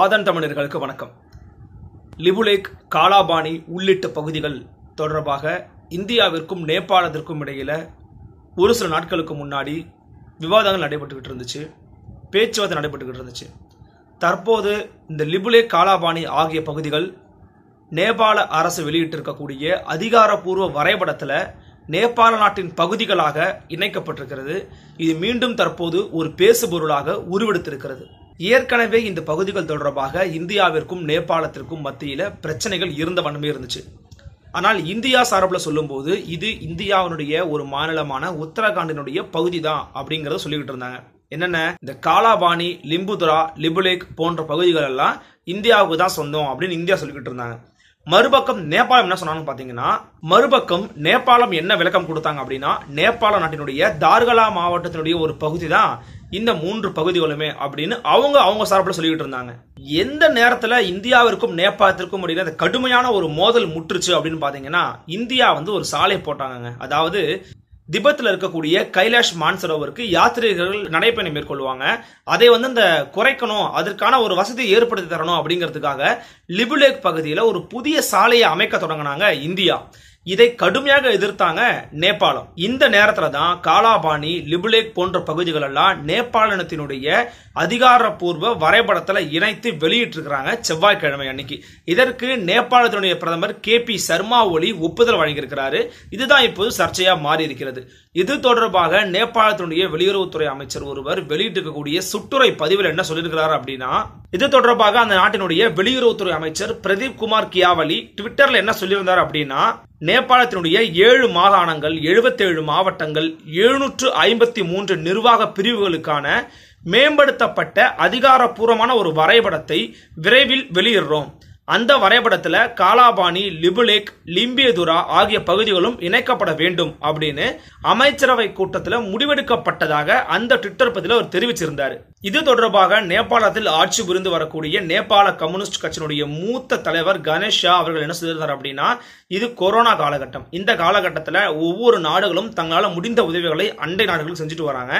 ஆதன் தமிழர்களுக்கு வணக்கம் லிபுலேக் காலாபாணி உள்ளிட்ட பகுதிகள் தொடர்பாக இந்தியாவிற்கும் நேபாளத்திற்கும் இடையில் ஒரு சில நாட்களுக்கு முன்னாடி விவாதங்கள் நடைபெற்றுக்கிட்டு இருந்துச்சு பேச்சுவார்த்தை நடைபெற்றுக்கிட்டு இருந்துச்சு தற்போது இந்த லிபுலே காலாபாணி ஆகிய பகுதிகள் நேபாள அரசு வெளியிட்டிருக்கக்கூடிய அதிகாரப்பூர்வ வரைபடத்தில் நேபாள நாட்டின் பகுதிகளாக இணைக்கப்பட்டிருக்கிறது இது மீண்டும் தற்போது ஒரு பேசுபொருளாக உருவெடுத்திருக்கிறது ஏற்கனவே இந்த பகுதிகள் தொடர்பாக இந்தியாவிற்கும் நேபாளத்திற்கும் மத்தியில் பிரச்சனைகள் இருந்த வண்ணமே இருந்துச்சு ஆனால் இந்தியா சார்பில் சொல்லும்போது இது இந்தியாவினுடைய ஒரு மாநிலமான உத்தரகாண்டினுடைய பகுதி தான் அப்படிங்கிறத சொல்லிக்கிட்டு இருந்தாங்க என்னென்ன இந்த காலாபாணி லிம்புதுரா லிபுலேக் போன்ற பகுதிகள் எல்லாம் இந்தியாவுக்கு தான் சொந்தம் அப்படின்னு இந்தியா சொல்லிக்கிட்டு இருந்தாங்க மறுபக்கம் நேபாளம் என்ன சொன்னாங்கன்னு பார்த்தீங்கன்னா மறுபக்கம் நேபாளம் என்ன விளக்கம் கொடுத்தாங்க அப்படின்னா நேபாள நாட்டினுடைய தார்கலா மாவட்டத்தினுடைய ஒரு பகுதி தான் இந்த மூன்று பகுதிகளுமே அப்படின்னு அவங்க அவங்க சார்பில் சொல்லிக்கிட்டு இருந்தாங்க எந்த நேரத்தில் இந்தியாவிற்கும் நேபாளத்திற்கும் அப்படின்னா அந்த கடுமையான ஒரு மோதல் முற்றுச்சு அப்படின்னு பார்த்தீங்கன்னா இந்தியா வந்து ஒரு சாலை போட்டாங்க அதாவது திபத்தில் இருக்கக்கூடிய கைலாஷ் மான்சரோவருக்கு யாத்திரிகர்கள் நடைப்பயணம் மேற்கொள்வாங்க அதை வந்து இந்த குறைக்கணும் அதற்கான ஒரு வசதியை ஏற்படுத்தி தரணும் அப்படிங்கிறதுக்காக லிபுலேக் பகுதியில் ஒரு புதிய சாலையை அமைக்க தொடங்கினாங்க இந்தியா இதை கடுமையாக எதிர்த்தாங்க நேபாளம் இந்த நேரத்தில் தான் காலாபாணி லிபுலேக் போன்ற பகுதிகளெல்லாம் நேபாளத்தினுடைய அதிகாரப்பூர்வ வரைபடத்தில் இணைத்து வெளியிட்டிருக்கிறாங்க செவ்வாய்க்கிழமை அன்னைக்கு இதற்கு நேபாளத்தினுடைய பிரதமர் கே பி சர்மா ஒலி ஒப்புதல் வழங்கியிருக்கிறாரு இதுதான் இப்போது சர்ச்சையாக மாறி இருக்கிறது இது தொடர்பாக நேபாளத்தினுடைய வெளியுறவுத்துறை அமைச்சர் ஒருவர் வெளியிட்டிருக்கக்கூடிய சுற்றுரை பதிவில் என்ன சொல்லியிருக்கிறார் அப்படின்னா இது தொடர்பாக அந்த நாட்டினுடைய வெளியுறவுத்துறை அமைச்சர் பிரதீப் குமார் கியாவலி ட்விட்டர்ல என்ன சொல்லியிருந்தார் அப்படின்னா நேபாளத்தினுடைய ஏழு மாகாணங்கள் எழுபத்தேழு மாவட்டங்கள் எழுநூற்று ஐம்பத்தி மூன்று நிர்வாக பிரிவுகளுக்கான மேம்படுத்தப்பட்ட அதிகாரப்பூர்வமான ஒரு வரைபடத்தை விரைவில் வெளியிடுறோம் அந்த வரைபடத்தில் காலாபாணி லிபுலேக் லிம்பியதுரா ஆகிய பகுதிகளும் இணைக்கப்பட வேண்டும் அப்படின்னு அமைச்சரவை கூட்டத்தில் முடிவெடுக்கப்பட்டதாக அந்த ட்விட்டர் பதிவில் அவர் தெரிவிச்சிருந்தார் இது தொடர்பாக நேபாளத்தில் ஆட்சி புரிந்து வரக்கூடிய நேபாள கம்யூனிஸ்ட் கட்சியினுடைய மூத்த தலைவர் கணேஷ் ஷா அவர்கள் என்ன செய்திருந்தார் அப்படின்னா இது கொரோனா காலகட்டம் இந்த காலகட்டத்தில் ஒவ்வொரு நாடுகளும் தங்களால் முடிந்த உதவிகளை அண்டை நாடுகள் செஞ்சுட்டு வராங்க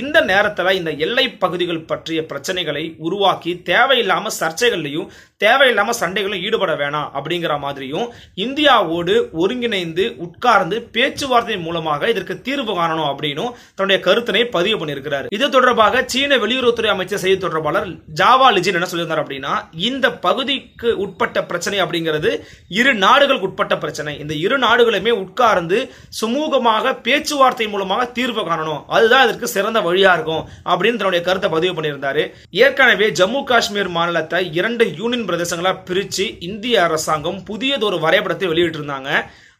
இந்த நேரத்தில் இந்த எல்லை பகுதிகள் பற்றிய பிரச்சனைகளை உருவாக்கி தேவையில்லாமல் சர்ச்சைகள்லையும் தேவையில்லாமல் சண்டைகளையும் ஈடுபட வேணாம் அப்படிங்கிற மாதிரியும் இந்தியாவோடு ஒருங்கிணைந்து உட்கார்ந்து பேச்சுவார்த்தை மூலமாக இதற்கு தீர்வு காணணும் அப்படின்னும் தன்னுடைய கருத்தினை பதிவு பண்ணியிருக்கிறார் இது தொடர்பாக சீன வெளியுறவு வெளியுறவுத்துறை அமைச்சர் செய்தி தொடர்பாளர் ஜாவா லிஜின் என்ன சொல்லியிருந்தார் அப்படின்னா இந்த பகுதிக்கு உட்பட்ட பிரச்சனை அப்படிங்கிறது இரு நாடுகளுக்கு உட்பட்ட பிரச்சனை இந்த இரு நாடுகளுமே உட்கார்ந்து சுமூகமாக பேச்சுவார்த்தை மூலமாக தீர்வு காணணும் அதுதான் இதற்கு சிறந்த வழியா இருக்கும் அப்படின்னு தன்னுடைய கருத்தை பதிவு பண்ணியிருந்தாரு ஏற்கனவே ஜம்மு காஷ்மீர் மாநிலத்தை இரண்டு யூனியன் பிரதேசங்களா பிரிச்சு இந்திய அரசாங்கம் புதியதொரு வரைபடத்தை வெளியிட்டிருந்தாங்க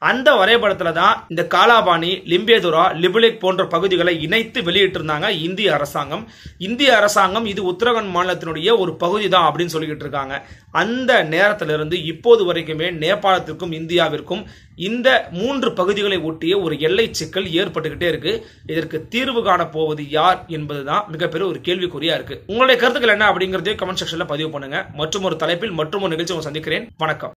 அந்த வரைபடத்தில் தான் இந்த காலாபாணி லிம்பேதுரா லிபுலிக் போன்ற பகுதிகளை இணைத்து வெளியிட்டிருந்தாங்க இந்திய அரசாங்கம் இந்திய அரசாங்கம் இது உத்தரகாண்ட் மாநிலத்தினுடைய ஒரு பகுதி தான் அப்படின்னு சொல்லிக்கிட்டு இருக்காங்க அந்த நேரத்திலிருந்து இப்போது வரைக்குமே நேபாளத்திற்கும் இந்தியாவிற்கும் இந்த மூன்று பகுதிகளை ஒட்டிய ஒரு எல்லை சிக்கல் ஏற்பட்டுக்கிட்டே இருக்கு இதற்கு தீர்வு காணப்போவது போவது யார் என்பதுதான் மிகப்பெரிய ஒரு கேள்விக்குறியா இருக்கு உங்களுடைய கருத்துக்கள் என்ன அப்படிங்கறதையும் கமெண்ட் செக்ஷன்ல பதிவு பண்ணுங்க மற்றும் ஒரு தலைப்பில் மற்றும் ஒரு நிகழ்ச்சி சந்திக்கிறேன் வணக்கம்